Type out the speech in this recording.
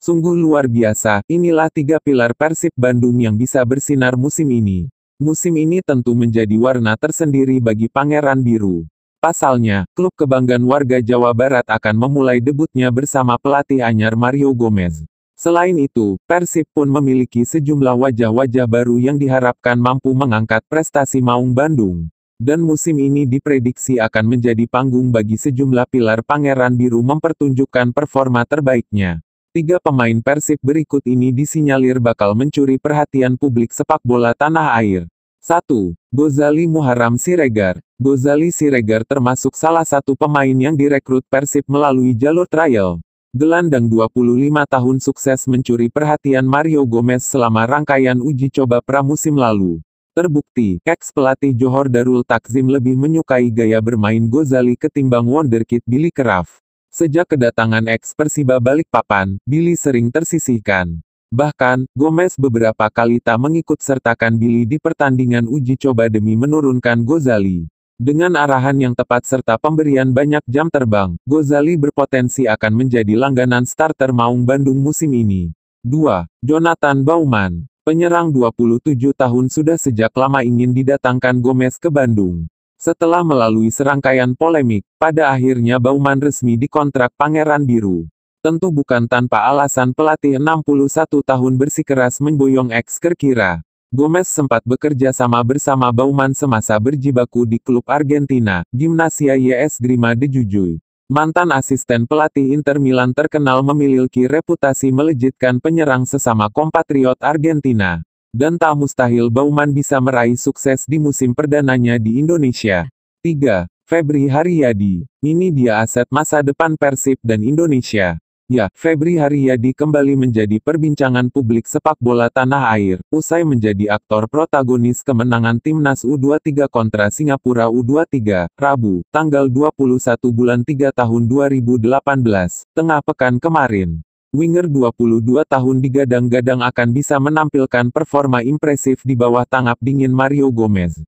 Sungguh luar biasa, inilah tiga pilar Persib Bandung yang bisa bersinar musim ini. Musim ini tentu menjadi warna tersendiri bagi Pangeran Biru. Pasalnya, klub kebanggaan warga Jawa Barat akan memulai debutnya bersama pelatih anyar Mario Gomez. Selain itu, Persib pun memiliki sejumlah wajah-wajah baru yang diharapkan mampu mengangkat prestasi Maung Bandung. Dan musim ini diprediksi akan menjadi panggung bagi sejumlah pilar Pangeran Biru mempertunjukkan performa terbaiknya. Tiga pemain Persib berikut ini disinyalir bakal mencuri perhatian publik sepak bola tanah air. 1. Gozali Muharram Siregar. Gozali Siregar termasuk salah satu pemain yang direkrut Persib melalui jalur trial. Gelandang 25 tahun sukses mencuri perhatian Mario Gomez selama rangkaian uji coba pramusim lalu. Terbukti, eks pelatih Johor Darul Takzim lebih menyukai gaya bermain Gozali ketimbang wonderkid Billy Craft. Sejak kedatangan eks Persiba Balikpapan, Billy sering tersisihkan. Bahkan, Gomez beberapa kali tak mengikut sertakan Billy di pertandingan uji coba demi menurunkan Gozali. Dengan arahan yang tepat serta pemberian banyak jam terbang, Gozali berpotensi akan menjadi langganan starter Maung Bandung musim ini. 2. Jonathan Bauman Penyerang 27 tahun sudah sejak lama ingin didatangkan Gomez ke Bandung. Setelah melalui serangkaian polemik, pada akhirnya Bauman resmi dikontrak Pangeran Biru. Tentu bukan tanpa alasan pelatih 61 tahun bersikeras memboyong ex Kerkira. Gomez sempat bekerja sama bersama Bauman semasa berjibaku di klub Argentina, Gimnasia YS Grima de Jujuy. Mantan asisten pelatih Inter Milan terkenal memiliki reputasi melejitkan penyerang sesama kompatriot Argentina. Dan tak mustahil Bauman bisa meraih sukses di musim perdananya di Indonesia. 3. Febri Haryadi. Ini dia aset masa depan Persib dan Indonesia. Ya, Febri Haryadi kembali menjadi perbincangan publik sepak bola tanah air, usai menjadi aktor protagonis kemenangan timnas U23 kontra Singapura U23, Rabu, tanggal 21 bulan 3 tahun 2018, tengah pekan kemarin winger 22 tahun digadang-gadang akan bisa menampilkan performa impresif di bawah tangap dingin Mario Gomez.